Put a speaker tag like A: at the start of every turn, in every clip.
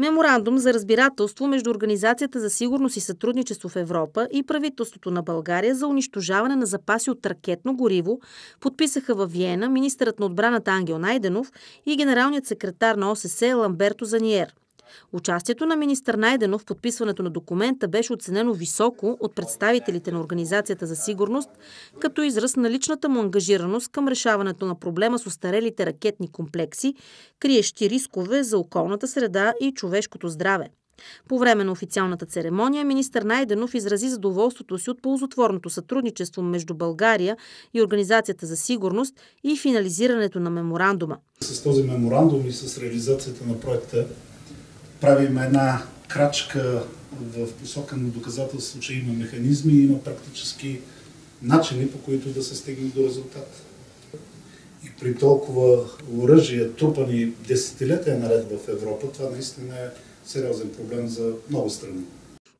A: Меморандум за разбирателство между Организацията за сигурност и сътрудничество в Европа и правителството на България за унищожаване на запаси от ракетно гориво подписаха във Виена министърът на отбраната Ангел Найденов и генералният секретар на ОССЕ Ламберто Заниер – Участието на министър Найденов в подписването на документа беше оценено високо от представителите на Организацията за сигурност, като израз на личната му ангажираност към решаването на проблема с остарелите ракетни комплекси, криещи рискове за околната среда и човешкото здраве. По време на официалната церемония министър Найденов изрази задоволството си от ползотворното сътрудничество между България и Организацията за сигурност и финализирането на меморандума.
B: С този меморандум и с реализацията на проекта правим една крачка в посока на доказателство, че има механизми и има практически начини, по които да се стигне до резултат. И при толкова оръжия, трупани десетилетия наред в Европа, това наистина е сериозен проблем за много страни.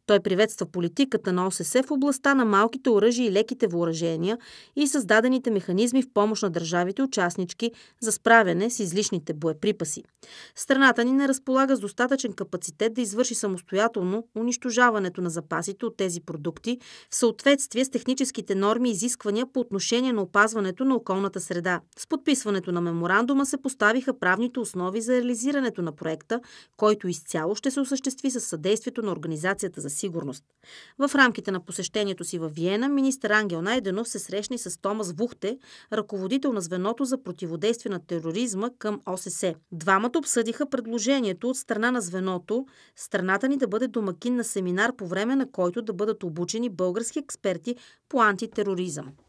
A: Той приветства политиката на ОССЕ в областта на малките оръжия и леките въоръжения и създадените механизми в помощ на държавите участнички за справяне с излишните боеприпаси. Страната ни не разполага с достатъчен капацитет да извърши самостоятелно унищожаването на запасите от тези продукти в съответствие с техническите норми и изисквания по отношение на опазването на околната среда. С подписването на меморандума се поставиха правните основи за реализирането на проекта, който изцяло ще се осъществи с съдействието на Организацията за сигурност. В рамките на посещението си в Виена, министър Ангел Найденов се срещне с Томас Вухте, ръководител на звеното за противодействие на тероризма към ОССЕ. Двамата обсъдиха предложението от страна на звеното страната ни да бъде домакин на семинар, по време на който да бъдат обучени български експерти по антитероризъм.